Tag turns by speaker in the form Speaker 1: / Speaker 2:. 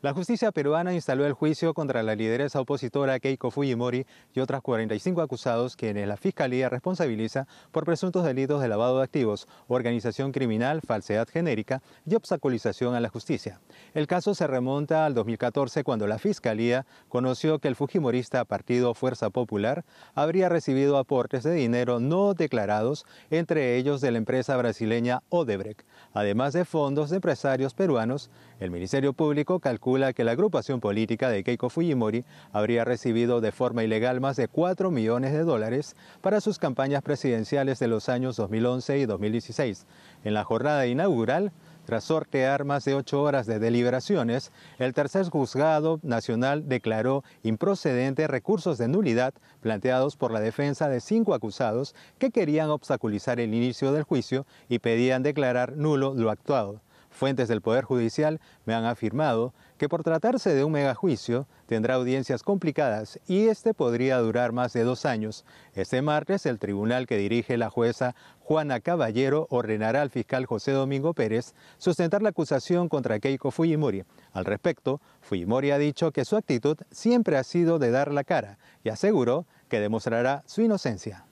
Speaker 1: La justicia peruana instaló el juicio contra la lideresa opositora Keiko Fujimori y otras 45 acusados quienes la Fiscalía responsabiliza por presuntos delitos de lavado de activos, organización criminal, falsedad genérica y obstaculización a la justicia. El caso se remonta al 2014 cuando la Fiscalía conoció que el Fujimorista Partido Fuerza Popular habría recibido aportes de dinero no declarados, entre ellos de la empresa brasileña Odebrecht Además de fondos de empresarios peruanos, el Ministerio Público calcula que la agrupación política de Keiko Fujimori habría recibido de forma ilegal más de 4 millones de dólares para sus campañas presidenciales de los años 2011 y 2016. En la jornada inaugural, tras sortear más de ocho horas de deliberaciones, el tercer juzgado nacional declaró improcedente recursos de nulidad planteados por la defensa de cinco acusados que querían obstaculizar el inicio del juicio y pedían declarar nulo lo actuado. Fuentes del Poder Judicial me han afirmado que por tratarse de un megajuicio tendrá audiencias complicadas y este podría durar más de dos años. Este martes el tribunal que dirige la jueza Juana Caballero ordenará al fiscal José Domingo Pérez sustentar la acusación contra Keiko Fujimori. Al respecto, Fujimori ha dicho que su actitud siempre ha sido de dar la cara y aseguró que demostrará su inocencia.